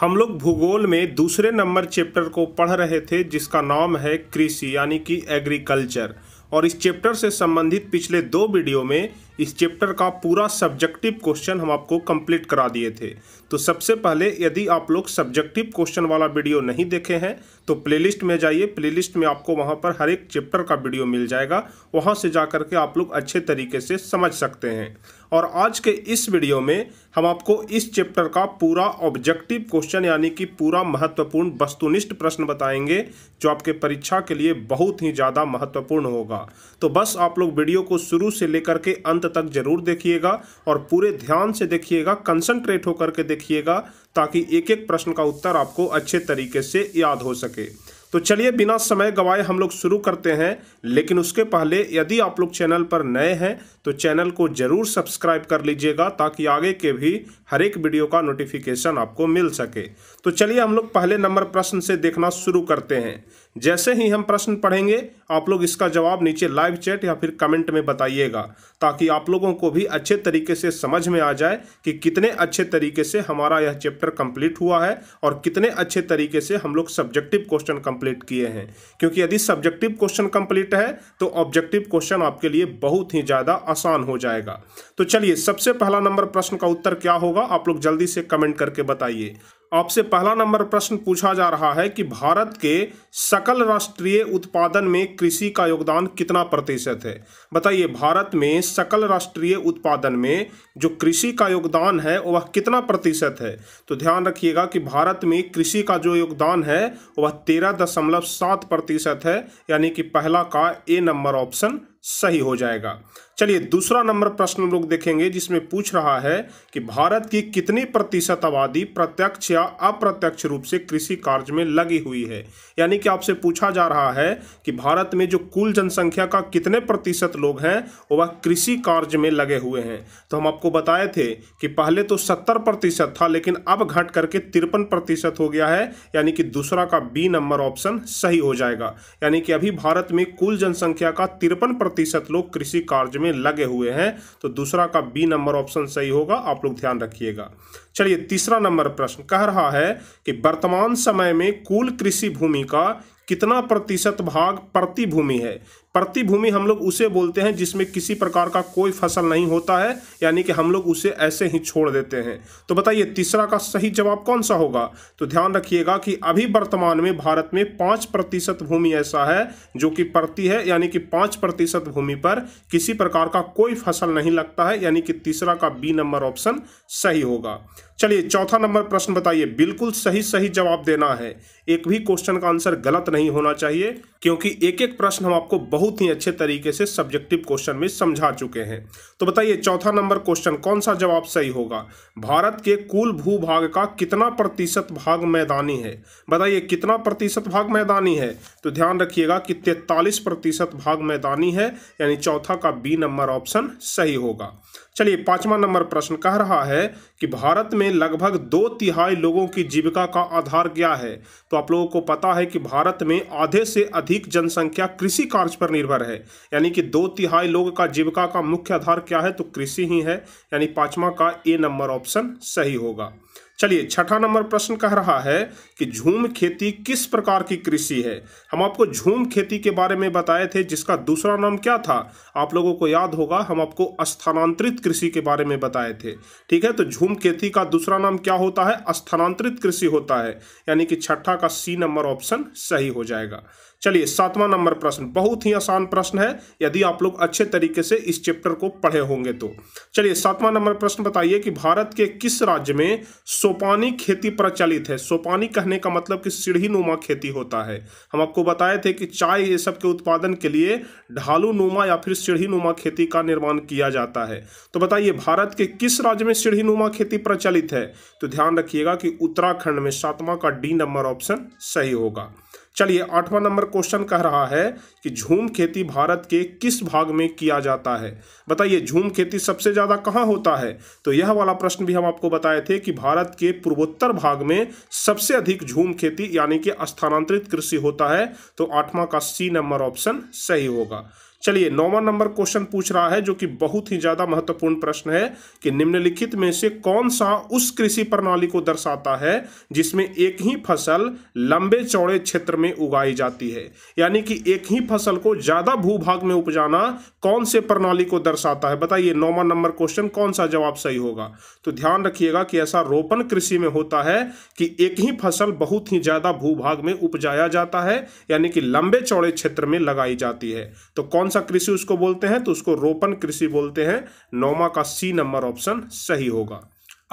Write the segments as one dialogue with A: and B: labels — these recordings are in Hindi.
A: हम लोग भूगोल में दूसरे नंबर चैप्टर को पढ़ रहे थे जिसका नाम है कृषि यानी कि एग्रीकल्चर और इस चैप्टर से संबंधित पिछले दो वीडियो में इस चैप्टर का पूरा सब्जेक्टिव क्वेश्चन हम आपको कंप्लीट करा दिए थे तो सबसे पहले यदि आप लोग सब्जेक्टिव क्वेश्चन वाला वीडियो नहीं देखे हैं तो प्लेलिस्ट में जाइए प्लेलिस्ट में आपको वहाँ पर हर एक चैप्टर का वीडियो मिल जाएगा वहाँ से जा के आप लोग अच्छे तरीके से समझ सकते हैं और आज के इस वीडियो में हम आपको इस चैप्टर का पूरा ऑब्जेक्टिव क्वेश्चन यानी कि पूरा महत्वपूर्ण वस्तुनिष्ठ प्रश्न बताएंगे जो आपके परीक्षा के लिए बहुत ही ज़्यादा महत्वपूर्ण होगा तो बस आप लोग वीडियो को शुरू से लेकर के अंत तक जरूर देखिएगा और पूरे ध्यान से देखिएगा कंसनट्रेट होकर के देखिएगा ताकि एक एक प्रश्न का उत्तर आपको अच्छे तरीके से याद हो सके तो चलिए बिना समय गवाए हम लोग शुरू करते हैं लेकिन उसके पहले यदि आप लोग चैनल पर नए हैं तो चैनल को जरूर सब्सक्राइब कर लीजिएगा ताकि आगे के भी हर एक वीडियो का नोटिफिकेशन आपको मिल सके तो चलिए हम लोग पहले नंबर प्रश्न से देखना शुरू करते हैं जैसे ही हम प्रश्न पढ़ेंगे आप लोग इसका जवाब नीचे लाइव चैट या फिर कमेंट में बताइएगा ताकि आप लोगों को भी अच्छे तरीके से समझ में आ जाए कि कितने अच्छे तरीके से हमारा यह चैप्टर कंप्लीट हुआ है और कितने अच्छे तरीके से हम लोग सब्जेक्टिव क्वेश्चन कंप्लीट किए हैं क्योंकि यदि सब्जेक्टिव क्वेश्चन कंप्लीट है तो ऑब्जेक्टिव क्वेश्चन आपके लिए बहुत ही ज़्यादा आसान हो जाएगा तो चलिए सबसे पहला नंबर प्रश्न का उत्तर क्या होगा आप लोग जल्दी से कमेंट करके बताइए आपसे पहला नंबर प्रश्न पूछा जा रहा है कि भारत के सकल राष्ट्रीय उत्पादन में कृषि का योगदान कितना प्रतिशत है बताइए भारत में सकल राष्ट्रीय उत्पादन में जो कृषि का योगदान है वह कितना प्रतिशत है तो ध्यान रखिएगा कि भारत में कृषि का जो योगदान है वह तेरह दशमलव सात प्रतिशत है यानी कि पहला का ए नंबर ऑप्शन सही हो जाएगा चलिए दूसरा नंबर प्रश्न हम लोग देखेंगे जिसमें पूछ रहा है कि भारत की कितनी प्रतिशत आबादी प्रत्यक्ष या अप्रत्यक्ष रूप से कृषि कार्य में लगी हुई है यानी कि आपसे पूछा जा रहा है कि भारत में जो कुल जनसंख्या का कितने प्रतिशत लोग हैं वह कृषि कार्य में लगे हुए हैं तो हम आपको बताए थे कि पहले तो सत्तर प्रतिशत था लेकिन अब घट करके तिरपन प्रतिशत हो गया है यानी कि दूसरा का बी नंबर ऑप्शन सही हो जाएगा यानी कि अभी भारत में कुल जनसंख्या का तिरपन प्रतिशत लोग कृषि कार्य में में लगे हुए हैं तो दूसरा का बी नंबर ऑप्शन सही होगा आप लोग ध्यान रखिएगा चलिए तीसरा नंबर प्रश्न कह रहा है कि वर्तमान समय में कुल कृषि भूमि का कितना प्रतिशत भाग प्रति भूमि है प्रतिभूमि हम लोग उसे बोलते हैं जिसमें किसी प्रकार का कोई फसल नहीं होता है यानी कि हम लोग उसे ऐसे ही छोड़ देते हैं तो बताइए तीसरा का सही जवाब कौन सा होगा तो ध्यान रखिएगा कि अभी वर्तमान में भारत में पाँच प्रतिशत भूमि ऐसा है जो कि प्रति है यानी कि पाँच प्रतिशत भूमि पर किसी प्रकार का कोई फसल नहीं लगता है यानी कि तीसरा का बी नंबर ऑप्शन सही होगा चलिए चौथा नंबर प्रश्न बताइए बिल्कुल सही सही जवाब देना है एक भी क्वेश्चन का आंसर गलत नहीं होना चाहिए क्योंकि एक एक प्रश्न हम आपको बहुत ही अच्छे तरीके से सब्जेक्टिव क्वेश्चन में समझा चुके हैं तो बताइए चौथा नंबर क्वेश्चन कौन सा जवाब सही होगा भारत के कुल भूभाग का कितना प्रतिशत भाग मैदानी है बताइए कितना प्रतिशत भाग मैदानी है तो ध्यान रखिएगा कि तैतालीस प्रतिशत भाग मैदानी है यानी चौथा का बी नंबर ऑप्शन सही होगा चलिए पांचवा नंबर प्रश्न कह रहा है कि भारत में लगभग दो तिहाई लोगों की जीविका का आधार क्या है तो आप लोगों को पता है कि भारत में आधे से अधिक जनसंख्या कृषि कार्य पर निर्भर है यानी कि दो तिहाई लोग का जीविका का मुख्य आधार क्या है तो कृषि ही है यानी पांचवा का ए नंबर ऑप्शन सही होगा चलिए छठा नंबर प्रश्न कह रहा है कि झूम खेती किस प्रकार की कृषि है हम आपको झूम खेती के बारे में बताए थे जिसका दूसरा नाम क्या था आप लोगों को याद होगा हम आपको स्थानांतरित कृषि के बारे में बताए थे ठीक है तो झूम खेती का दूसरा नाम क्या होता है स्थानांतरित कृषि होता है यानी कि छठा का सी नंबर ऑप्शन सही हो जाएगा चलिए सातवां नंबर प्रश्न बहुत ही आसान प्रश्न है यदि आप लोग अच्छे तरीके से इस चैप्टर को पढ़े होंगे तो चलिए सातवां नंबर प्रश्न बताइए कि भारत के किस राज्य में सोपानी खेती प्रचलित है सोपानी कहने का मतलब कि सीढ़ी नुमा खेती होता है हम आपको बताए थे कि चाय ये सब के उत्पादन के लिए ढालू नुमा या फिर सीढ़ी नुमा खेती का निर्माण किया जाता है तो बताइए भारत के किस राज्य में सीढ़ी नुमा खेती प्रचलित है तो ध्यान रखिएगा कि उत्तराखंड में सातवां का डी नंबर ऑप्शन सही होगा चलिए आठवां नंबर क्वेश्चन कह रहा है कि झूम खेती भारत के किस भाग में किया जाता है बताइए झूम खेती सबसे ज़्यादा कहाँ होता है तो यह वाला प्रश्न भी हम आपको बताए थे कि भारत के पूर्वोत्तर भाग में सबसे अधिक झूम खेती यानी कि स्थानांतरित कृषि होता है तो आठवां का सी नंबर ऑप्शन सही होगा चलिए नौवा नंबर क्वेश्चन पूछ रहा है जो कि बहुत ही ज्यादा महत्वपूर्ण प्रश्न है कि निम्नलिखित में से कौन सा उस कृषि प्रणाली को दर्शाता है जिसमें एक ही फसल लंबे चौड़े क्षेत्र में उगाई जाती है यानी कि एक ही फसल को ज्यादा भूभाग में उपजाना कौन से प्रणाली को दर्शाता है बताइए नौवा नंबर क्वेश्चन कौन सा जवाब सही होगा तो ध्यान रखिएगा कि ऐसा रोपण कृषि में होता है कि एक ही फसल बहुत ही ज्यादा भूभाग में उपजाया जाता है यानी कि लंबे चौड़े क्षेत्र में लगाई जाती है तो कौन कौन सा कृषि उसको बोलते हैं तो उसको रोपण कृषि बोलते हैं नौमा का सी नंबर ऑप्शन सही होगा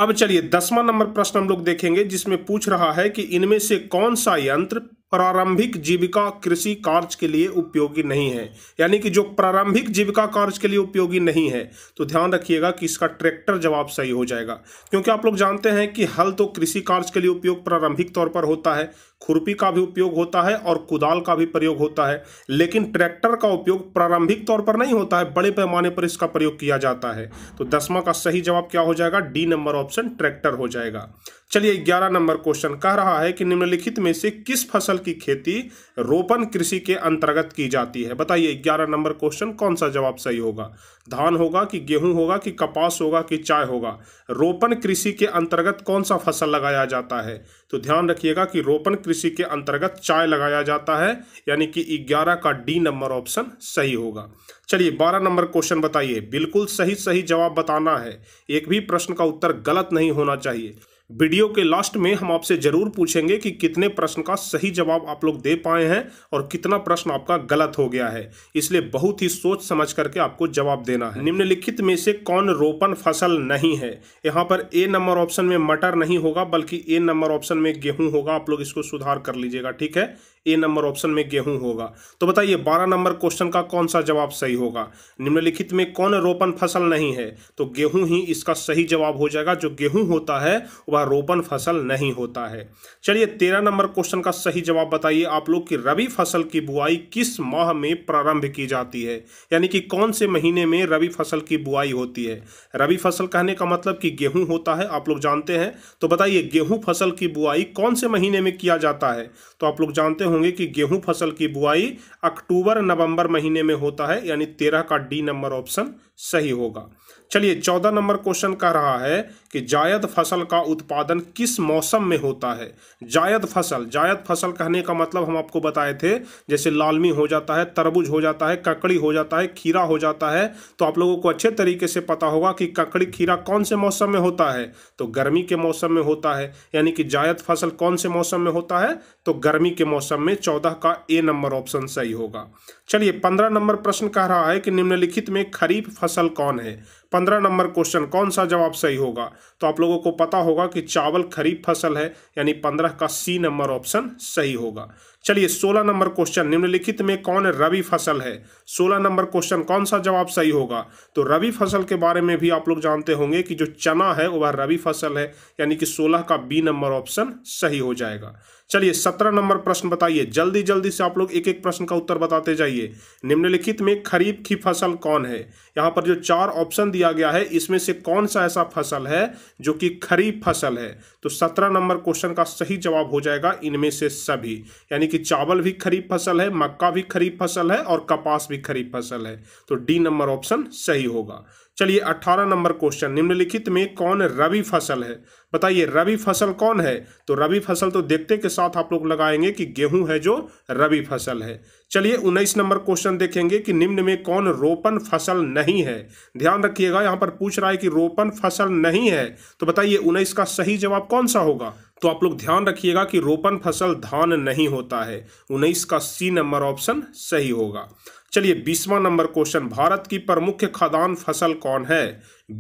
A: अब चलिए दसवां नंबर प्रश्न हम लोग देखेंगे जिसमें पूछ रहा है कि इनमें से कौन सा यंत्र प्रारंभिक जीविका कृषि कार्य के लिए उपयोगी नहीं है यानी कि जो प्रारंभिक जीविका कार्य के लिए उपयोगी नहीं है तो ध्यान रखिएगा कि इसका ट्रैक्टर जवाब सही हो जाएगा क्योंकि आप लोग जानते हैं कि हल तो कृषि कार्य के लिए उपयोग प्रारंभिक तौर पर होता है खुरपी का भी उपयोग होता है और कुदाल का भी प्रयोग होता है लेकिन ट्रैक्टर का उपयोग प्रारंभिक तौर पर नहीं होता है बड़े पैमाने पर इसका प्रयोग किया जाता है तो दसवा का सही जवाब क्या हो जाएगा डी नंबर ऑप्शन ट्रैक्टर हो जाएगा चलिए ग्यारह नंबर क्वेश्चन कह रहा है कि निम्नलिखित में से किस फसल की खेती रोपण कृषि के अंतर्गत की जाती है बताइए ग्यारह नंबर क्वेश्चन कौन सा जवाब सही होगा धान होगा कि गेहूं होगा कि कपास होगा कि चाय होगा रोपण कृषि के अंतर्गत कौन सा फसल लगाया जाता है तो ध्यान रखिएगा कि रोपण कृषि के अंतर्गत चाय लगाया जाता है यानी कि ग्यारह का डी नंबर ऑप्शन सही होगा चलिए बारह नंबर क्वेश्चन बताइए बिल्कुल सही सही जवाब बताना है एक भी प्रश्न का उत्तर गलत नहीं होना चाहिए वीडियो के लास्ट में हम आपसे जरूर पूछेंगे कि कितने प्रश्न का सही जवाब आप लोग दे पाए हैं और कितना प्रश्न आपका गलत हो गया है इसलिए बहुत ही सोच समझ करके आपको जवाब देना है निम्नलिखित में से कौन रोपण फसल नहीं है यहाँ पर ए नंबर ऑप्शन में मटर नहीं होगा बल्कि ए नंबर ऑप्शन में गेहूं होगा आप लोग इसको सुधार कर लीजिएगा ठीक है ए नंबर ऑप्शन में गेहूं होगा तो बताइए बारह नंबर क्वेश्चन का कौन सा जवाब सही होगा निम्नलिखित में कौन रोपण फसल नहीं है तो गेहूं ही इसका सही जवाब हो जाएगा जो गेहूं होता है वह रोपण फसल नहीं होता है चलिए तेरह नंबर क्वेश्चन का सही जवाब बताइए आप लोग की रबी फसल की बुआई किस माह में प्रारंभ की जाती है यानी कि कौन से महीने में रबी फसल की बुआई होती है रबी फसल कहने का मतलब कि गेहूं होता है आप लोग जानते हैं तो बताइए गेहूं फसल की बुआई कौन से महीने में किया जाता है तो आप लोग जानते हो होंगे कि गेहूं फसल की बुआई अक्टूबर नवंबर महीने में होता है यानी तेरह का डी नंबर ऑप्शन सही होगा चलिए चौदह नंबर क्वेश्चन कह रहा है कि जायद फसल का उत्पादन किस मौसम में होता है जायद फसल जायद फसल कहने का मतलब हम आपको बताए थे जैसे लालमी हो जाता है तरबूज हो जाता है ककड़ी हो जाता है खीरा हो जाता है तो आप लोगों को अच्छे तरीके से पता होगा कि ककड़ी खीरा कौन से मौसम में होता है तो गर्मी के मौसम में होता है यानी कि जायद फसल कौन से मौसम में होता है तो गर्मी के मौसम में चौदह का ए नंबर ऑप्शन सही होगा चलिए पंद्रह नंबर प्रश्न कह रहा है कि निम्नलिखित में खरीफ फसल कौन है पंद्रह नंबर क्वेश्चन कौन सा जवाब सही होगा तो आप लोगों को पता होगा कि चावल खरीफ फसल है यानी पंद्रह का सी नंबर ऑप्शन सही होगा चलिए सोलह नंबर क्वेश्चन निम्नलिखित में कौन रवि फसल है सोलह नंबर क्वेश्चन कौन सा जवाब सही होगा तो रबी फसल के बारे में भी आप लोग जानते होंगे कि जो चना है वह रवि फसल है यानी कि सोलह का बी नंबर ऑप्शन सही हो जाएगा चलिए सत्रह नंबर प्रश्न बताइए जल्दी जल्दी से आप लोग एक एक प्रश्न का उत्तर बताते जाइए निम्नलिखित में खरीफ की फसल कौन है यहाँ पर जो चार ऑप्शन दिया दिया गया है इसमें से कौन सा ऐसा फसल है जो कि खरीफ फसल है तो सत्रह नंबर क्वेश्चन का सही जवाब हो जाएगा इनमें से सभी यानी कि चावल भी खरीफ फसल है मक्का भी खरीफ फसल है और कपास भी खरीफ फसल है तो डी नंबर ऑप्शन सही होगा चलिए अट्ठारह नंबर क्वेश्चन निम्नलिखित में कौन रबी फसल है बताइए रबी फसल कौन है तो रबी फसल तो देखते के साथ आप लोग लगाएंगे कि गेहूं है जो रबी फसल है चलिए उन्नीस नंबर क्वेश्चन देखेंगे कि निम्न में कौन रोपन फसल नहीं है ध्यान रखिएगा यहाँ पर पूछ रहा है कि रोपन फसल नहीं है तो बताइए उन्नीस का सही जवाब कौन सा होगा तो आप लोग ध्यान रखिएगा कि रोपन फसल धान नहीं होता है उन्नीस का सी नंबर ऑप्शन सही होगा चलिए बीसवा नंबर क्वेश्चन भारत की प्रमुख खदान फसल कौन है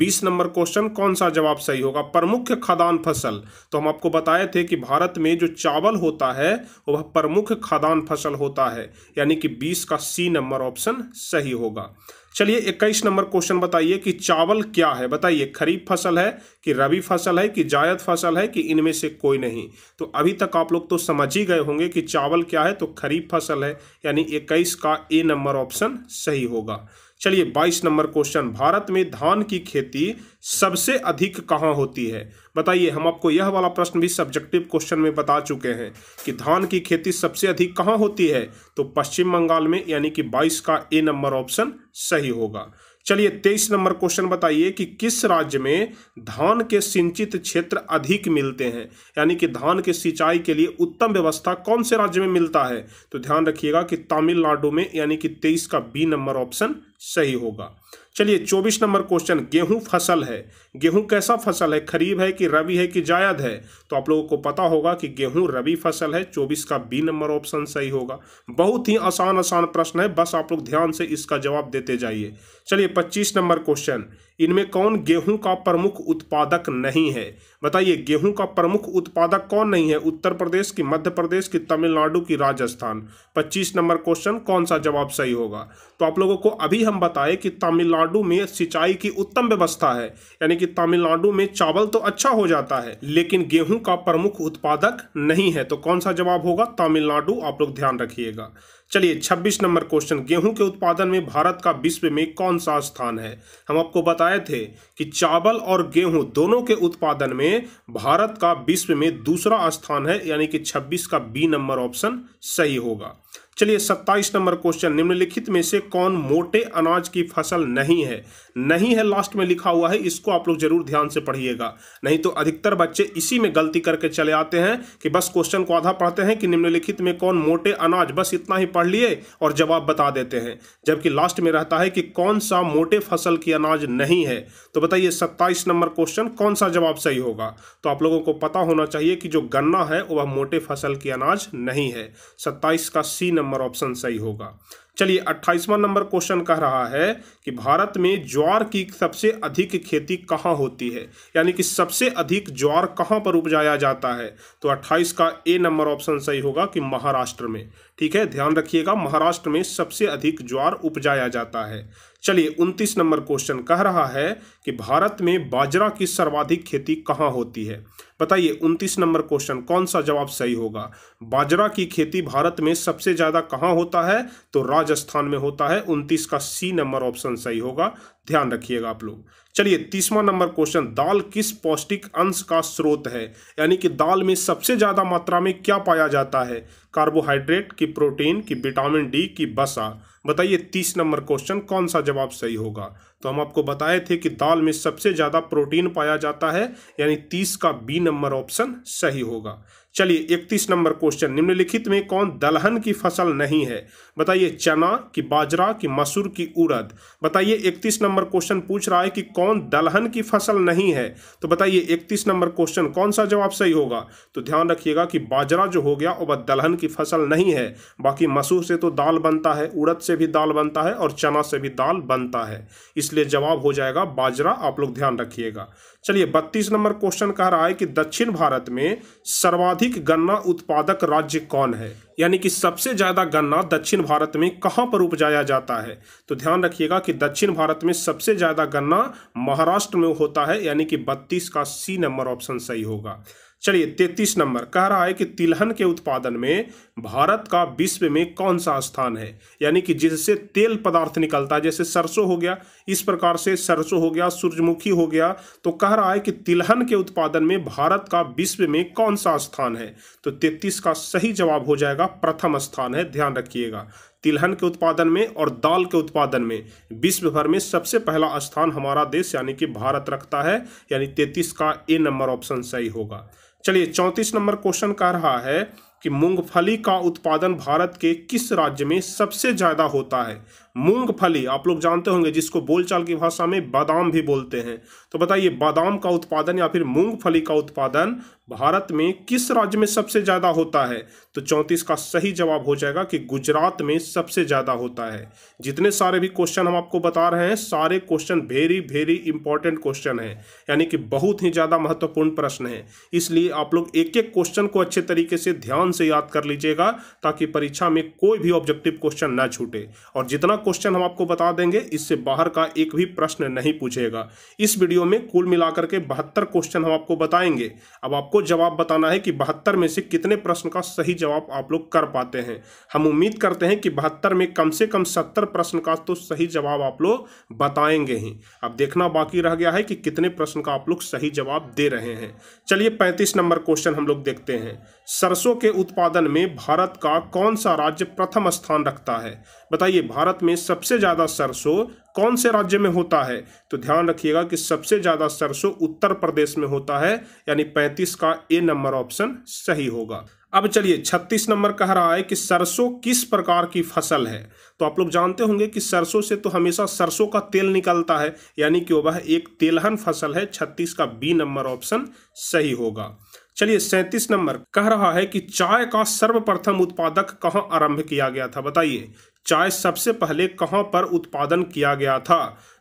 A: बीस नंबर क्वेश्चन कौन सा जवाब सही होगा प्रमुख खदान फसल तो हम आपको बताए थे कि भारत में जो चावल होता है वह प्रमुख खदान फसल होता है यानी कि बीस का सी नंबर ऑप्शन सही होगा चलिए इक्कीस नंबर क्वेश्चन बताइए कि चावल क्या है बताइए खरीफ फसल है कि रबी फसल है कि जायद फसल है कि इनमें से कोई नहीं तो अभी तक आप लोग तो समझ ही गए होंगे कि चावल क्या है तो खरीफ फसल है यानी इक्कीस का ए नंबर ऑप्शन सही होगा चलिए बाईस नंबर क्वेश्चन भारत में धान की खेती सबसे अधिक कहाँ होती है बताइए हम आपको यह वाला प्रश्न भी सब्जेक्टिव क्वेश्चन में बता चुके हैं कि धान की खेती सबसे अधिक कहाँ होती है तो पश्चिम बंगाल में यानी कि बाईस का ए नंबर ऑप्शन सही होगा चलिए तेईस नंबर क्वेश्चन बताइए कि किस राज्य में धान के सिंचित क्षेत्र अधिक मिलते हैं यानी कि धान के सिंचाई के लिए उत्तम व्यवस्था कौन से राज्य में मिलता है तो ध्यान रखिएगा कि तमिलनाडु में यानी कि तेईस का बी नंबर ऑप्शन सही होगा चलिए चौबीस नंबर क्वेश्चन गेहूं फसल है गेहूं कैसा फसल है खरीब है कि रबी है कि जायद है तो आप लोगों को पता होगा कि गेहूं रबी फसल है चौबीस का बी नंबर ऑप्शन सही होगा बहुत ही आसान आसान प्रश्न है बस आप लोग ध्यान से इसका जवाब देते जाइए चलिए पच्चीस नंबर क्वेश्चन इनमें कौन गेहूं का प्रमुख उत्पादक नहीं है बताइए गेहूं का प्रमुख उत्पादक कौन नहीं है उत्तर प्रदेश की मध्य प्रदेश की तमिलनाडु की राजस्थान पच्चीस नंबर क्वेश्चन कौन सा जवाब सही होगा तो आप लोगों को अभी हम बताएं कि तमिलनाडु में सिंचाई की उत्तम व्यवस्था है यानी कि कि तमिलनाडु में चावल तो अच्छा हो जाता है लेकिन गेहूं का प्रमुख उत्पादक नहीं है तो कौन सा जवाब होगा तमिलनाडु आप लोग ध्यान रखिएगा चलिए 26 नंबर क्वेश्चन गेहूं के उत्पादन में भारत का विश्व में कौन सा स्थान है हम आपको बताए थे कि चावल और गेहूं दोनों के उत्पादन में भारत का विश्व में दूसरा स्थान है यानी कि 26 का बी नंबर ऑप्शन सही होगा चलिए सत्ताईस नंबर क्वेश्चन निम्नलिखित में से कौन मोटे अनाज की फसल नहीं है नहीं है लास्ट में लिखा हुआ है इसको आप लोग जरूर ध्यान से पढ़िएगा नहीं तो अधिकतर बच्चे इसी में गलती करके चले आते हैं कि बस क्वेश्चन को आधा पढ़ते हैं कि निम्नलिखित में कौन मोटे अनाज बस इतना ही पढ़ लिए और जवाब बता देते हैं जबकि लास्ट में रहता है कि कौन सा मोटे फसल की अनाज नहीं है तो बताइए सत्ताईस नंबर क्वेश्चन कौन सा जवाब सही होगा तो आप लोगों को पता होना चाहिए कि जो गन्ना है वह मोटे फसल की अनाज नहीं है सत्ताईस का सी नंबर नंबर ऑप्शन सही होगा चलिए अट्ठाईसवां नंबर क्वेश्चन कह रहा है कि भारत में ज्वार की सबसे अधिक खेती कहाँ होती है यानी कि सबसे अधिक ज्वार कहाँ पर उपजाया जाता है तो अट्ठाईस का ए नंबर ऑप्शन सही होगा कि महाराष्ट्र में ठीक है ध्यान रखिएगा महाराष्ट्र में सबसे अधिक ज्वार उपजाया जाता है चलिए उनतीस नंबर क्वेश्चन कह रहा है कि भारत में बाजरा की सर्वाधिक खेती कहाँ होती है बताइए उनतीस नंबर क्वेश्चन कौन सा जवाब सही होगा बाजरा की खेती भारत में सबसे ज़्यादा कहाँ होता है तो राजस्थान में होता है उनतीस का सी नंबर ऑप्शन सही होगा ध्यान रखिएगा आप लोग चलिए तीसवा नंबर क्वेश्चन दाल किस पौष्टिक अंश का स्रोत है यानी कि दाल में सबसे ज़्यादा मात्रा में क्या पाया जाता है कार्बोहाइड्रेट की प्रोटीन की विटामिन डी की बसा बताइए तीस नंबर क्वेश्चन कौन सा जवाब सही होगा तो हम आपको बताए थे कि दाल में सबसे ज़्यादा प्रोटीन पाया जाता है यानी तीस का बी नंबर ऑप्शन सही होगा चलिए इकतीस नंबर क्वेश्चन निम्नलिखित में कौन दलहन की फसल नहीं है बताइए चना की बाजरा की मसूर की उड़द बताइए इकतीस नंबर क्वेश्चन पूछ रहा है कि कौन दलहन की फसल नहीं है तो बताइए इकतीस नंबर क्वेश्चन कौन सा जवाब सही होगा तो ध्यान रखिएगा कि बाजरा जो हो गया वह दलहन की फसल नहीं है बाकी मसूर से तो दाल बनता है उड़द से भी दाल बनता है और चना से भी दाल बनता है इसलिए जवाब हो जाएगा बाजरा आप लोग ध्यान रखिएगा चलिए बत्तीस नंबर क्वेश्चन कह रहा है कि दक्षिण भारत में सर्वाधिक गन्ना उत्पादक राज्य कौन है यानी कि सबसे ज़्यादा गन्ना दक्षिण भारत में कहां पर उपजाया जाता है तो ध्यान रखिएगा कि दक्षिण भारत में सबसे ज़्यादा गन्ना महाराष्ट्र में होता है यानी कि बत्तीस का सी नंबर ऑप्शन सही होगा चलिए तैतीस नंबर कह रहा है कि तिलहन के उत्पादन में भारत का विश्व में कौन सा स्थान है यानी कि जिससे तेल पदार्थ निकलता है जैसे सरसों हो गया इस प्रकार से सरसों हो गया सूर्यमुखी हो गया तो कह रहा है कि तिलहन के उत्पादन में भारत का विश्व में कौन सा स्थान है तो तैतीस का सही जवाब हो जाएगा प्रथम स्थान है ध्यान रखिएगा तिलहन के उत्पादन में और दाल के उत्पादन में विश्व भर में सबसे पहला स्थान हमारा देश यानी कि भारत रखता है यानी तैतीस का ए नंबर ऑप्शन सही होगा चलिए चौंतीस नंबर क्वेश्चन कह रहा है कि मूंगफली का उत्पादन भारत के किस राज्य में सबसे ज़्यादा होता है मूंगफली आप लोग जानते होंगे जिसको बोलचाल की भाषा में बादाम भी बोलते हैं तो बताइए बादाम का उत्पादन या फिर मूंगफली का उत्पादन भारत में किस राज्य में सबसे ज़्यादा होता है तो चौंतीस का सही जवाब हो जाएगा कि गुजरात में सबसे ज़्यादा होता है जितने सारे भी क्वेश्चन हम आपको बता रहे हैं सारे question very very important question है यानी कि बहुत ही ज़्यादा महत्वपूर्ण प्रश्न है इसलिए आप लोग एक एक क्वेश्चन को अच्छे तरीके से ध्यान से याद कर लीजिएगा ताकि परीक्षा में कोई भी ऑब्जेक्टिव क्वेश्चन ना छूटे और जितना क्वेश्चन हम आपको बता देंगे इससे बाहर का एक भी प्रश्न नहीं पूछेगा इस वीडियो में कुल मिलाकर के बहत्तर क्वेश्चन हम आपको बताएंगे अब आपको जवाब बताना है कि बहत्तर में से कितने प्रश्न का सही जवाब आप लोग कर पाते हैं हम उम्मीद करते हैं कि बहत्तर में कम से कम सत्तर प्रश्न का तो सही जवाब आप लोग बताएंगे ही अब देखना बाकी रह गया है कि कितने प्रश्न का आप लोग सही जवाब दे रहे हैं चलिए पैंतीस नंबर क्वेश्चन हम लोग देखते हैं सरसों के उत्पादन में भारत का कौन सा राज्य प्रथम स्थान रखता है बताइए भारत में सबसे ज़्यादा सरसों कौन से राज्य में होता है तो ध्यान रखिएगा कि सबसे ज़्यादा सरसों उत्तर प्रदेश में होता है यानी पैंतीस का ए नंबर ऑप्शन सही होगा अब चलिए छत्तीस नंबर कह रहा है कि सरसों किस प्रकार की फसल है तो आप लोग जानते होंगे कि सरसों से तो हमेशा सरसों का तेल निकलता है यानी कि वह एक तेलहन फसल है छत्तीस का बी नंबर ऑप्शन सही होगा चलिए सैंतीस नंबर कह रहा है कि चाय का सर्वप्रथम उत्पादक कहाँ आरंभ किया गया था बताइए चाय सबसे पहले कहाँ पर उत्पादन किया गया था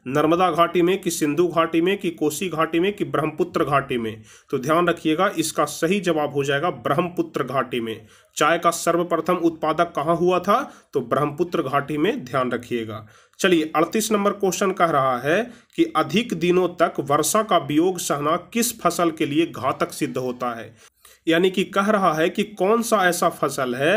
A: नर्मदा घाटी में कि सिंधु घाटी में कि कोसी घाटी में कि ब्रह्मपुत्र घाटी में तो ध्यान रखिएगा इसका सही जवाब हो जाएगा ब्रह्मपुत्र घाटी में चाय का सर्वप्रथम उत्पादक कहाँ हुआ था तो ब्रह्मपुत्र घाटी में ध्यान रखिएगा चलिए अड़तीस नंबर क्वेश्चन कह रहा है कि अधिक दिनों तक वर्षा का वियोग सहना किस फसल के लिए घातक सिद्ध होता है यानी कि कह रहा है कि कौन सा ऐसा फसल है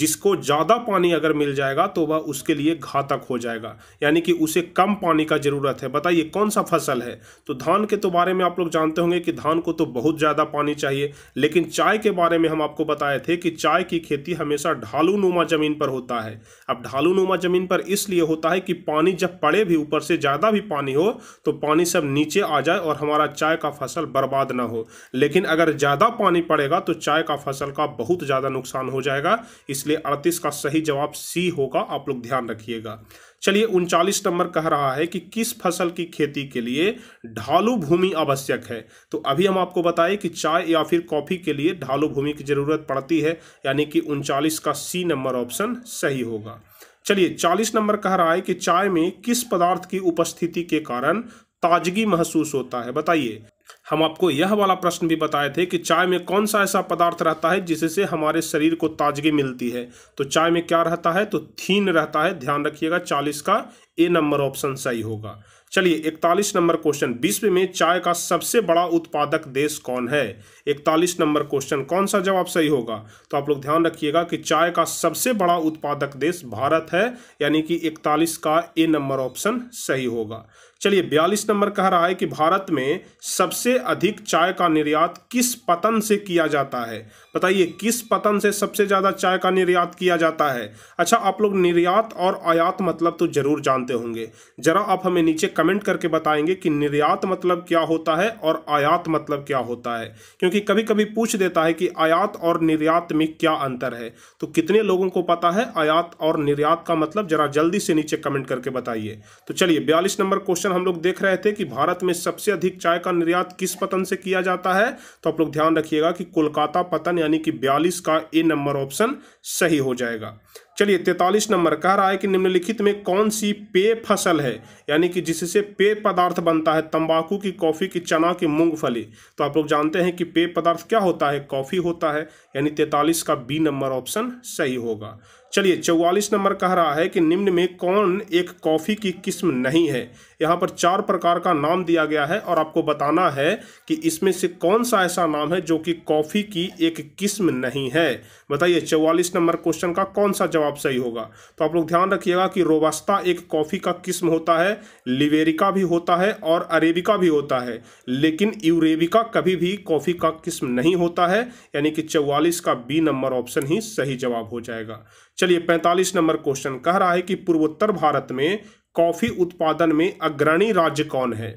A: जिसको ज़्यादा पानी अगर मिल जाएगा तो वह उसके लिए घातक हो जाएगा यानी कि उसे कम पानी का ज़रूरत है बताइए कौन सा फसल है तो धान के तो बारे में आप लोग जानते होंगे कि धान को तो बहुत ज़्यादा पानी चाहिए लेकिन चाय के बारे में हम आपको बताए थे कि चाय की खेती हमेशा ढालू नुमा ज़मीन पर होता है अब ढालू नुमा ज़मीन पर इसलिए होता है कि पानी जब पड़े भी ऊपर से ज़्यादा भी पानी हो तो पानी सब नीचे आ जाए और हमारा चाय का फसल बर्बाद ना हो लेकिन अगर ज़्यादा पानी पड़ेगा जाएगा तो चाय का फसल का बहुत ज़्यादा नुकसान हो जाएगा इसलिए अड़तीस का सही जवाब सी होगा आप लोग ध्यान रखिएगा चलिए उनचालीस नंबर कह रहा है कि किस फसल की खेती के लिए ढालू भूमि आवश्यक है तो अभी हम आपको बताएं कि चाय या फिर कॉफ़ी के लिए ढालू भूमि की ज़रूरत पड़ती है यानी कि उनचालीस का सी नंबर ऑप्शन सही होगा चलिए चालीस नंबर कह रहा है कि चाय में किस पदार्थ की उपस्थिति के कारण ताजगी महसूस होता है बताइए हम आपको यह वाला प्रश्न भी बताए थे कि चाय में कौन सा ऐसा पदार्थ रहता है जिससे हमारे शरीर को ताजगी मिलती है तो चाय में क्या रहता है तो थीन रहता है ध्यान रखिएगा चालीस का ए नंबर ऑप्शन सही होगा चलिए इकतालीस नंबर क्वेश्चन विश्व में चाय का सबसे बड़ा उत्पादक देश कौन है इकतालीस नंबर क्वेश्चन कौन सा जवाब सही होगा तो आप लोग ध्यान रखिएगा कि चाय का सबसे बड़ा उत्पादक देश भारत है यानी कि इकतालीस का ए नंबर ऑप्शन सही होगा चलिए बयालीस नंबर कह रहा है कि भारत में सबसे अधिक चाय का निर्यात किस पतन से किया जाता है बताइए किस पतन से सबसे ज़्यादा चाय का निर्यात किया जाता है अच्छा आप लोग निर्यात और आयात मतलब तो ज़रूर जानते होंगे ज़रा आप हमें नीचे कमेंट करके बताएंगे कि निर्यात मतलब क्या होता है और आयात मतलब क्या होता है क्योंकि कभी कभी पूछ देता है कि आयात और निर्यात में क्या अंतर है तो कितने लोगों को पता है आयात और निर्यात का मतलब ज़रा जल्दी से नीचे कमेंट करके बताइए तो चलिए बयालीस नंबर क्वेश्चन क्वेश्चन हम लोग देख रहे थे कि भारत में सबसे अधिक चाय का निर्यात किस पतन से किया जाता है तो आप लोग ध्यान रखिएगा कि कोलकाता पतन यानी कि बयालीस का ए नंबर ऑप्शन सही हो जाएगा चलिए तैतालीस नंबर कह रहा है कि निम्नलिखित में कौन सी पेय फसल है यानी कि जिससे पेय पदार्थ बनता है तंबाकू की कॉफ़ी की चना की मूंगफली तो आप लोग जानते हैं कि पेय पदार्थ क्या होता है कॉफ़ी होता है यानी तैतालीस का बी नंबर ऑप्शन सही होगा चलिए चौवालीस नंबर कह रहा है कि निम्न में कौन एक कॉफ़ी की किस्म नहीं है यहाँ पर चार प्रकार का नाम दिया गया है और आपको बताना है कि इसमें से कौन सा ऐसा नाम है जो कि कॉफ़ी की एक किस्म नहीं है बताइए चौवालीस नंबर क्वेश्चन का कौन सा जवाब सही होगा तो आप लोग ध्यान रखिएगा कि रोबास्ता एक कॉफ़ी का किस्म होता है लिवेरिका भी होता है और अरेबिका भी होता है लेकिन यूरेबिका कभी भी कॉफ़ी का किस्म नहीं होता है यानी कि चौवालीस का बी नंबर ऑप्शन ही सही जवाब हो जाएगा चलिए पैंतालीस नंबर क्वेश्चन कह रहा है कि पूर्वोत्तर भारत में कॉफी उत्पादन में अग्रणी राज्य कौन है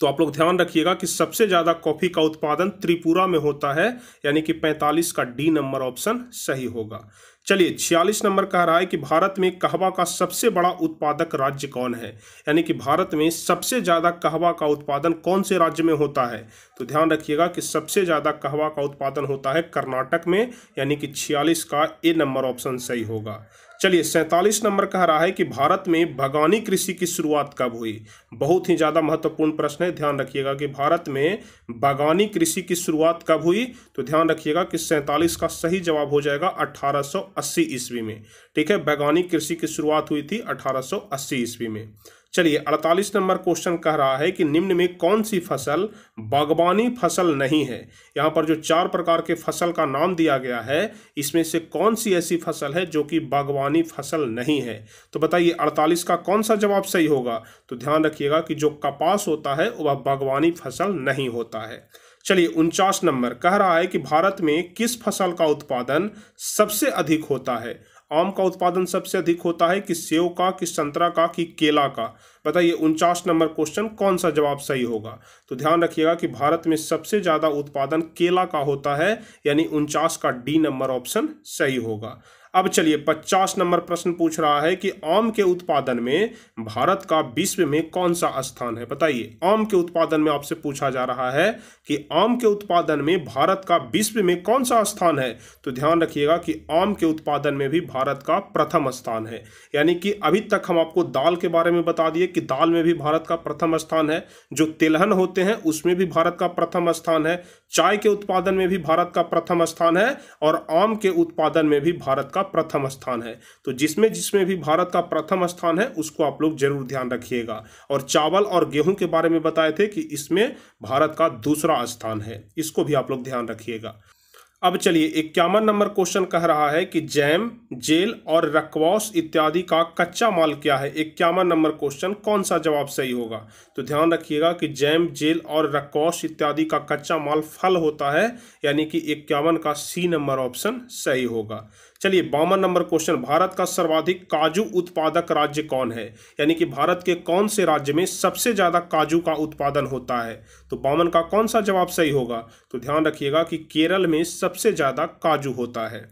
A: तो आप लोग ध्यान रखिएगा कि सबसे ज़्यादा कॉफ़ी का उत्पादन त्रिपुरा में होता है यानी कि 45 का डी नंबर ऑप्शन सही होगा चलिए छियालीस नंबर कह रहा है कि भारत में कहवा का सबसे बड़ा उत्पादक राज्य कौन है यानी कि भारत में सबसे ज़्यादा कहवा का उत्पादन कौन से राज्य में होता है तो ध्यान रखिएगा कि सबसे ज़्यादा कहवा का उत्पादन होता है कर्नाटक में यानी कि छियालीस का ए नंबर ऑप्शन सही होगा चलिए सैंतालीस नंबर कह रहा है कि भारत में बागानी कृषि की शुरुआत कब हुई बहुत ही ज़्यादा महत्वपूर्ण प्रश्न है ध्यान रखिएगा कि भारत में बागानी कृषि की शुरुआत कब हुई तो ध्यान रखिएगा कि सैंतालीस का सही जवाब हो जाएगा 1880 ईस्वी में ठीक है बागानी कृषि की शुरुआत हुई थी 1880 ईस्वी में चलिए अड़तालीस नंबर क्वेश्चन कह रहा है कि निम्न में कौन सी फसल बागवानी फसल नहीं है यहाँ पर जो चार प्रकार के फसल का नाम दिया गया है इसमें से कौन सी ऐसी फसल है जो कि बागवानी फसल नहीं है तो बताइए अड़तालीस का कौन सा जवाब सही होगा तो ध्यान रखिएगा कि जो कपास होता है वह बागवानी फसल नहीं होता है चलिए उनचास नंबर कह रहा है कि भारत में किस फसल का उत्पादन सबसे अधिक होता है आम का उत्पादन सबसे अधिक होता है कि सेव का कि संतरा का कि केला का बताइए उनचास नंबर क्वेश्चन कौन सा जवाब सही होगा तो ध्यान रखिएगा कि भारत में सबसे ज़्यादा उत्पादन केला का होता है यानी उनचास का डी नंबर ऑप्शन सही होगा अब चलिए पचास नंबर प्रश्न पूछ रहा है कि आम के उत्पादन में भारत का विश्व में कौन सा स्थान है बताइए आम के उत्पादन में आपसे पूछा जा रहा है कि आम के उत्पादन में भारत का विश्व में कौन सा स्थान है तो ध्यान रखिएगा कि आम के उत्पादन में भी भारत का प्रथम स्थान है यानी कि अभी तक हम आपको दाल के बारे में बता दिए कि दाल में भी भारत का प्रथम स्थान है जो तेलहन होते हैं उसमें भी भारत का प्रथम स्थान है चाय के उत्पादन में भी भारत का प्रथम स्थान है और आम के उत्पादन में भी भारत का प्रथम स्थान है तो जिसमें जिसमें भी भारत का प्रथम स्थान है उसको आप लोग जरूर ध्यान रखिएगा और चावल और गेहूं के बारे में बताए थे कि इसमें भारत का दूसरा स्थान है इसको भी आप लोग ध्यान रखिएगा अब चलिए इक्यावन नंबर क्वेश्चन कह रहा है कि जैम जेल और रकवास इत्यादि का कच्चा माल क्या है इक्यावन नंबर क्वेश्चन कौन सा जवाब सही होगा तो ध्यान रखिएगा कि जैम जेल और रकवास इत्यादि का कच्चा माल फल होता है यानी कि इक्यावन का सी नंबर ऑप्शन सही होगा चलिए बावन नंबर क्वेश्चन भारत का सर्वाधिक काजू उत्पादक राज्य कौन है यानी कि भारत के कौन से राज्य में सबसे ज़्यादा काजू का उत्पादन होता है तो बावन का कौन सा जवाब सही होगा तो ध्यान रखिएगा कि केरल में सबसे ज़्यादा काजू होता है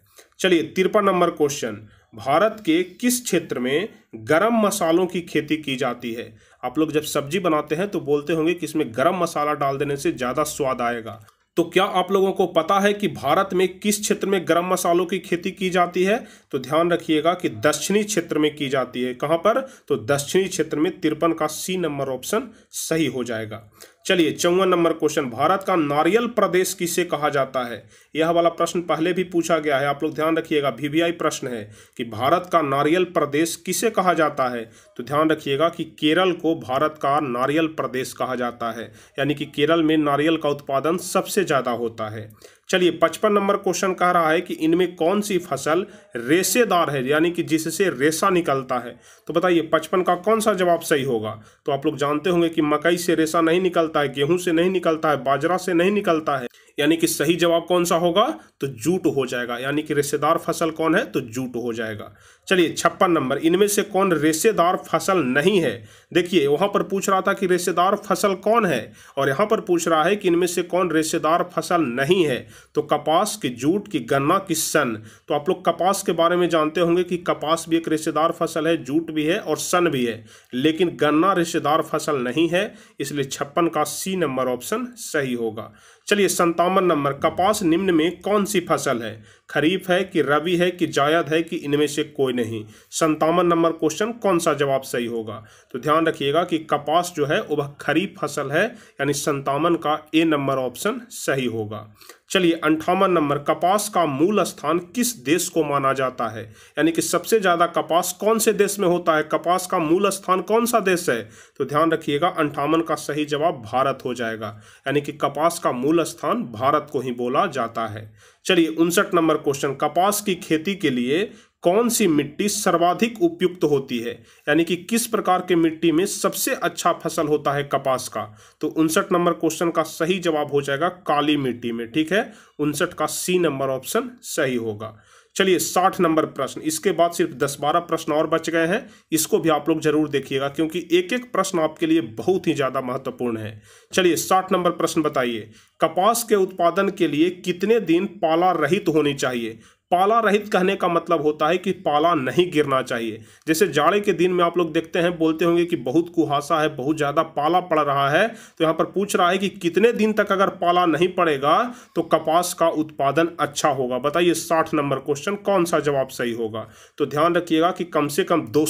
A: चलिए तिरपन नंबर क्वेश्चन भारत के किस क्षेत्र में गरम मसालों की खेती की जाती है आप लोग जब सब्जी बनाते हैं तो बोलते होंगे कि इसमें गरम मसाला डाल देने से ज़्यादा स्वाद आएगा तो क्या आप लोगों को पता है कि भारत में किस क्षेत्र में गरम मसालों की खेती की जाती है तो ध्यान रखिएगा कि दक्षिणी क्षेत्र में की जाती है कहां पर तो दक्षिणी क्षेत्र में तिरपन का सी नंबर ऑप्शन सही हो जाएगा चलिए चौवन नंबर क्वेश्चन भारत का नारियल प्रदेश किसे कहा जाता है यह वाला प्रश्न पहले भी पूछा गया है आप लोग ध्यान रखिएगा वीवीआई प्रश्न है कि भारत का नारियल प्रदेश किसे कहा जाता है तो ध्यान रखिएगा कि केरल को भारत का नारियल प्रदेश कहा जाता है यानी कि केरल में नारियल का उत्पादन सबसे ज़्यादा होता है चलिए पचपन नंबर क्वेश्चन कह रहा है कि इनमें कौन सी फसल रेशेदार है यानी कि जिससे रेशा निकलता है तो बताइए पचपन का कौन सा जवाब सही होगा तो आप लोग जानते होंगे कि मकई से रेशा नहीं निकलता है गेहूं से नहीं निकलता है बाजरा से नहीं निकलता है यानी कि सही जवाब कौन सा होगा तो जूट हो जाएगा यानी कि रेशेदार फसल कौन है तो जूट हो जाएगा चलिए छप्पन नंबर इनमें से कौन रेशेदार फसल नहीं है देखिए वहाँ पर पूछ रहा था कि रेशेदार फसल कौन है और यहाँ पर पूछ रहा है कि इनमें से कौन रेशेदार फसल नहीं है तो कपास की जूट की गन्ना की सन तो आप लोग कपास के बारे में जानते होंगे कि कपास भी एक रेशेदार फसल है जूट भी है और सन भी है लेकिन गन्ना रेशेदार फसल नहीं है इसलिए छप्पन का सी नंबर ऑप्शन सही होगा चलिए संतावन नंबर कपास निम्न में कौन सी फसल है खरीफ है कि रबी है कि जायद है कि इनमें से कोई नहीं संतावन नंबर क्वेश्चन कौन सा जवाब सही होगा तो ध्यान रखिएगा कि कपास जो है वह खरीफ फसल है यानी संतावन का ए नंबर ऑप्शन सही होगा चलिए अंठावन नंबर कपास का मूल स्थान किस देश को माना जाता है यानी कि सबसे ज़्यादा कपास कौन से देश में होता है कपास का मूल स्थान कौन सा देश है तो ध्यान रखिएगा अंठावन का सही जवाब भारत हो जाएगा यानी कि कपास का मूल स्थान भारत को ही बोला जाता है चलिए उनसठ नंबर क्वेश्चन कपास की खेती के लिए कौन सी मिट्टी सर्वाधिक उपयुक्त होती है यानी कि किस प्रकार के मिट्टी में सबसे अच्छा फसल होता है कपास का तो उनसठ नंबर क्वेश्चन का सही जवाब हो जाएगा काली मिट्टी में ठीक है उनसठ का सी नंबर ऑप्शन सही होगा चलिए साठ नंबर प्रश्न इसके बाद सिर्फ दस बारह प्रश्न और बच गए हैं इसको भी आप लोग जरूर देखिएगा क्योंकि एक एक प्रश्न आपके लिए बहुत ही ज़्यादा महत्वपूर्ण है चलिए साठ नंबर प्रश्न बताइए कपास के उत्पादन के लिए कितने दिन पाला रहित होनी चाहिए पाला रहित कहने का मतलब होता है कि पाला नहीं गिरना चाहिए जैसे जाड़े के दिन में आप लोग देखते हैं बोलते होंगे कि बहुत कुहासा है बहुत ज़्यादा पाला पड़ रहा है तो यहाँ पर पूछ रहा है कि कितने दिन तक अगर पाला नहीं पड़ेगा तो कपास का उत्पादन अच्छा होगा बताइए साठ नंबर क्वेश्चन कौन सा जवाब सही होगा तो ध्यान रखिएगा कि कम से कम दो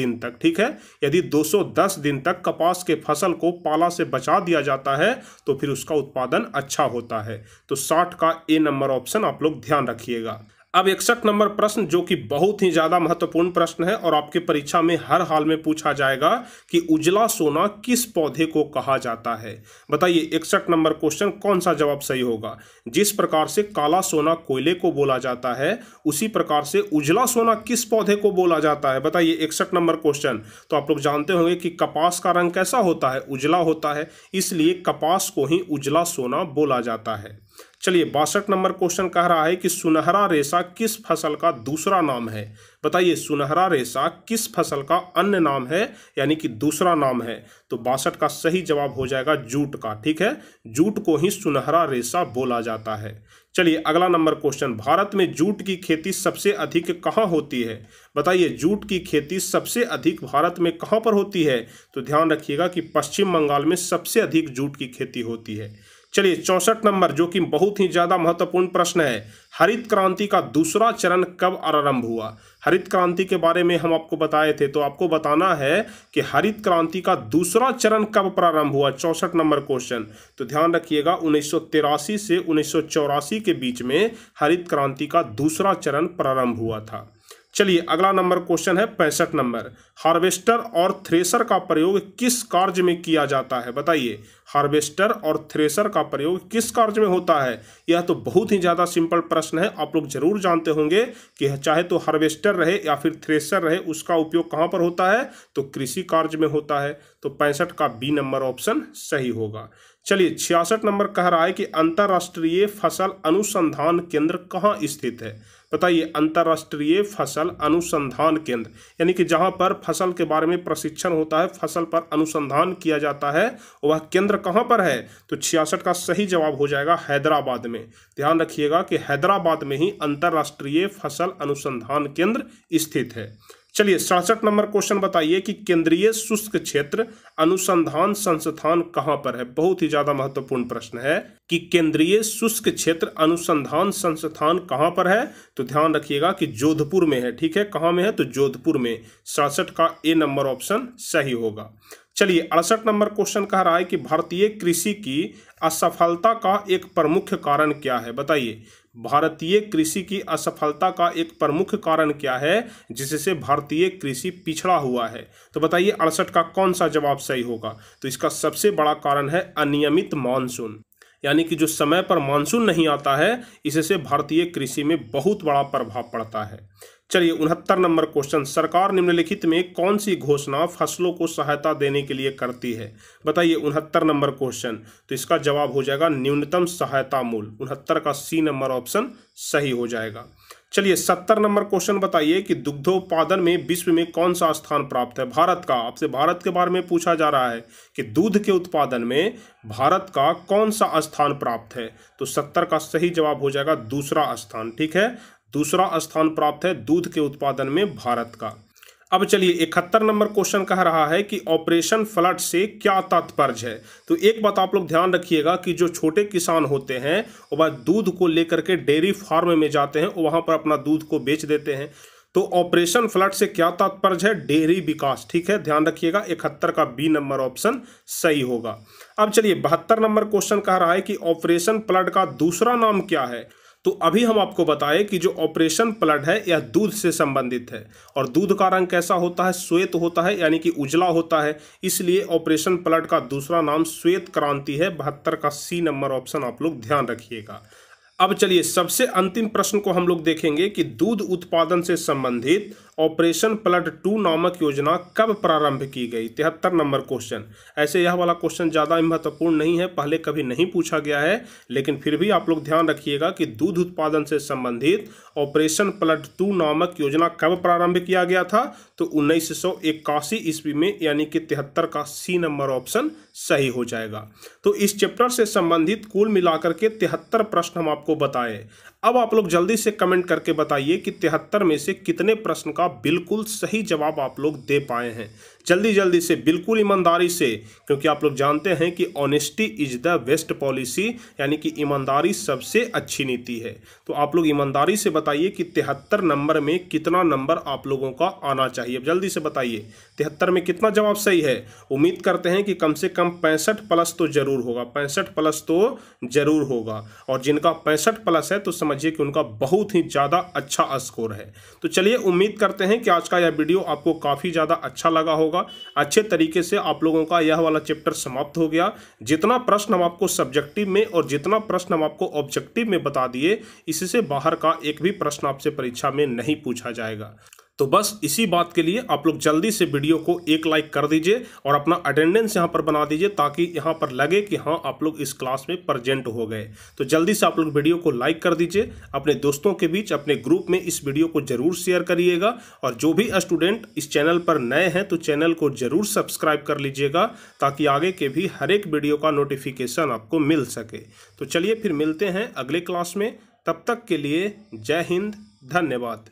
A: दिन तक ठीक है यदि दो दिन तक कपास के फसल को पाला से बचा दिया जाता है तो फिर उसका उत्पादन अच्छा होता है तो साठ का ए नंबर ऑप्शन आप लोग ध्यान रखिएगा अब इकसठ नंबर प्रश्न जो कि बहुत ही ज़्यादा महत्वपूर्ण प्रश्न है और आपके परीक्षा में हर हाल में पूछा जाएगा कि उजला सोना किस पौधे को कहा जाता है बताइए इकसठ नंबर क्वेश्चन कौन सा जवाब सही होगा जिस प्रकार से काला सोना कोयले को बोला जाता है उसी प्रकार से उजला सोना किस पौधे को बोला जाता है बताइए इकसठ नंबर क्वेश्चन तो आप लोग जानते होंगे कि कपास का रंग कैसा होता है उजला होता है इसलिए कपास को ही उजला सोना बोला जाता है चलिए बासठ नंबर क्वेश्चन कह रहा है कि सुनहरा रेशा किस फसल का दूसरा नाम है बताइए सुनहरा रेशा किस फसल का अन्य नाम है यानी कि दूसरा नाम है तो बासठ का सही जवाब हो जाएगा जूट का ठीक है जूट को ही सुनहरा रेशा बोला जाता है चलिए अगला नंबर क्वेश्चन भारत में जूट की खेती सबसे अधिक कहाँ होती है बताइए जूट की खेती सबसे अधिक भारत में कहाँ पर होती है तो ध्यान रखिएगा कि पश्चिम बंगाल में सबसे अधिक जूट की खेती होती है चलिए चौसठ नंबर जो कि बहुत ही ज़्यादा महत्वपूर्ण प्रश्न है हरित क्रांति का दूसरा चरण कब आरंभ हुआ हरित क्रांति के बारे में हम आपको बताए थे तो आपको बताना है कि हरित क्रांति का दूसरा चरण कब प्रारंभ हुआ चौसठ नंबर क्वेश्चन तो ध्यान रखिएगा उन्नीस से उन्नीस के बीच में हरित क्रांति का दूसरा चरण प्रारंभ हुआ था चलिए अगला नंबर क्वेश्चन है पैंसठ नंबर हार्वेस्टर और थ्रेसर का प्रयोग किस कार्य में किया जाता है बताइए हार्वेस्टर और थ्रेसर का प्रयोग किस कार्य में होता है यह तो बहुत ही ज़्यादा सिंपल प्रश्न है आप लोग जरूर जानते होंगे कि चाहे तो हार्वेस्टर रहे या फिर थ्रेसर रहे उसका उपयोग कहाँ पर होता है तो कृषि कार्य में होता है तो पैंसठ का बी नंबर ऑप्शन सही होगा चलिए छियासठ नंबर कह रहा है कि अंतर्राष्ट्रीय फसल अनुसंधान केंद्र कहाँ स्थित है बताइए अंतर्राष्ट्रीय फसल अनुसंधान केंद्र यानी कि जहां पर फसल के बारे में प्रशिक्षण होता है फसल पर अनुसंधान किया जाता है वह केंद्र कहां पर है तो छियासठ का सही जवाब हो जाएगा हैदराबाद में ध्यान रखिएगा कि हैदराबाद में ही अंतर्राष्ट्रीय फसल अनुसंधान केंद्र स्थित है चलिए सड़सठ नंबर क्वेश्चन बताइए कि केंद्रीय शुष्क क्षेत्र अनुसंधान संस्थान कहां पर है बहुत ही ज्यादा महत्वपूर्ण प्रश्न है कि केंद्रीय शुष्क क्षेत्र अनुसंधान संस्थान कहां पर है तो ध्यान रखिएगा कि जोधपुर में है ठीक है कहां में है तो जोधपुर में सड़सठ का ए नंबर ऑप्शन सही होगा चलिए अड़सठ नंबर क्वेश्चन कह रहा है कि भारतीय कृषि की असफलता का एक प्रमुख कारण क्या है बताइए भारतीय कृषि की असफलता का एक प्रमुख कारण क्या है जिससे भारतीय कृषि पिछड़ा हुआ है तो बताइए अड़सठ का कौन सा जवाब सही होगा तो इसका सबसे बड़ा कारण है अनियमित मानसून यानी कि जो समय पर मानसून नहीं आता है इससे भारतीय कृषि में बहुत बड़ा प्रभाव पड़ता है चलिए उनहत्तर नंबर क्वेश्चन सरकार निम्नलिखित में कौन सी घोषणा फसलों को सहायता देने के लिए करती है बताइए उनहत्तर नंबर क्वेश्चन तो इसका जवाब हो जाएगा न्यूनतम सहायता मूल उनहत्तर का सी नंबर ऑप्शन सही हो जाएगा चलिए सत्तर नंबर क्वेश्चन बताइए कि दुग्धोत्पादन में विश्व में कौन सा स्थान प्राप्त है भारत का आपसे भारत के बारे में पूछा जा रहा है कि दूध के उत्पादन में भारत का कौन सा स्थान प्राप्त है तो सत्तर का सही जवाब हो जाएगा दूसरा स्थान ठीक है दूसरा स्थान प्राप्त है दूध के उत्पादन में भारत का अब चलिए इकहत्तर नंबर क्वेश्चन कह रहा है कि ऑपरेशन फ्लड से क्या तात्पर्य है तो एक बात आप लोग ध्यान रखिएगा कि जो छोटे किसान होते हैं वह दूध को लेकर के डेयरी फार्म में जाते हैं वहां पर अपना दूध को बेच देते हैं तो ऑपरेशन फ्लड से क्या तात्पर्य है डेयरी विकास ठीक है ध्यान रखिएगा इकहत्तर का बी नंबर ऑप्शन सही होगा अब चलिए बहत्तर नंबर क्वेश्चन कह रहा है कि ऑपरेशन फ्लड का दूसरा नाम क्या है तो अभी हम आपको बताएं कि जो ऑपरेशन ब्लड है यह दूध से संबंधित है और दूध का रंग कैसा होता है श्वेत होता है यानी कि उजला होता है इसलिए ऑपरेशन ब्लड का दूसरा नाम श्वेत क्रांति है बहत्तर का सी नंबर ऑप्शन आप लोग ध्यान रखिएगा अब चलिए सबसे अंतिम प्रश्न को हम लोग देखेंगे कि दूध उत्पादन से संबंधित ऑपरेशन प्लड टू नामक योजना कब प्रारंभ की गई तिहत्तर नंबर क्वेश्चन ऐसे यह वाला क्वेश्चन ज़्यादा महत्वपूर्ण नहीं है पहले कभी नहीं पूछा गया है लेकिन फिर भी आप लोग ध्यान रखिएगा कि दूध उत्पादन से संबंधित ऑपरेशन प्लड टू नामक योजना कब प्रारंभ किया गया था तो उन्नीस सौ इक्यासी ईस्वी में यानी कि तिहत्तर का सी नंबर ऑप्शन सही हो जाएगा तो इस चैप्टर से संबंधित कुल मिलाकर के तिहत्तर प्रश्न हम आपको बताए अब आप लोग जल्दी से कमेंट करके बताइए कि तिहत्तर में से कितने प्रश्न का बिल्कुल सही जवाब आप लोग दे पाए हैं जल्दी जल्दी से बिल्कुल ईमानदारी से क्योंकि आप लोग जानते हैं कि honesty is the best policy यानी कि ईमानदारी सबसे अच्छी नीति है तो आप लोग ईमानदारी से बताइए कि तिहत्तर नंबर में कितना नंबर आप लोगों का आना चाहिए अब जल्दी से बताइए तिहत्तर में कितना जवाब सही है उम्मीद करते हैं कि कम से कम पैंसठ प्लस तो जरूर होगा पैंसठ प्लस तो जरूर होगा और जिनका पैंसठ प्लस है तो समझिए कि उनका बहुत ही ज़्यादा अच्छा स्कोर है तो चलिए उम्मीद करते हैं कि आज का यह वीडियो आपको काफ़ी ज़्यादा अच्छा लगा होगा होगा अच्छे तरीके से आप लोगों का यह वाला चैप्टर समाप्त हो गया जितना प्रश्न हम आपको सब्जेक्टिव में और जितना प्रश्न हम आपको ऑब्जेक्टिव में बता दिए इससे बाहर का एक भी प्रश्न आपसे परीक्षा में नहीं पूछा जाएगा तो बस इसी बात के लिए आप लोग जल्दी से वीडियो को एक लाइक कर दीजिए और अपना अटेंडेंस यहाँ पर बना दीजिए ताकि यहाँ पर लगे कि हाँ आप लोग इस क्लास में प्रजेंट हो गए तो जल्दी से आप लोग वीडियो को लाइक कर दीजिए अपने दोस्तों के बीच अपने ग्रुप में इस वीडियो को जरूर शेयर करिएगा और जो भी स्टूडेंट इस चैनल पर नए हैं तो चैनल को जरूर सब्सक्राइब कर लीजिएगा ताकि आगे के भी हर एक वीडियो का नोटिफिकेशन आपको मिल सके तो चलिए फिर मिलते हैं अगले क्लास में तब तक के लिए जय हिंद धन्यवाद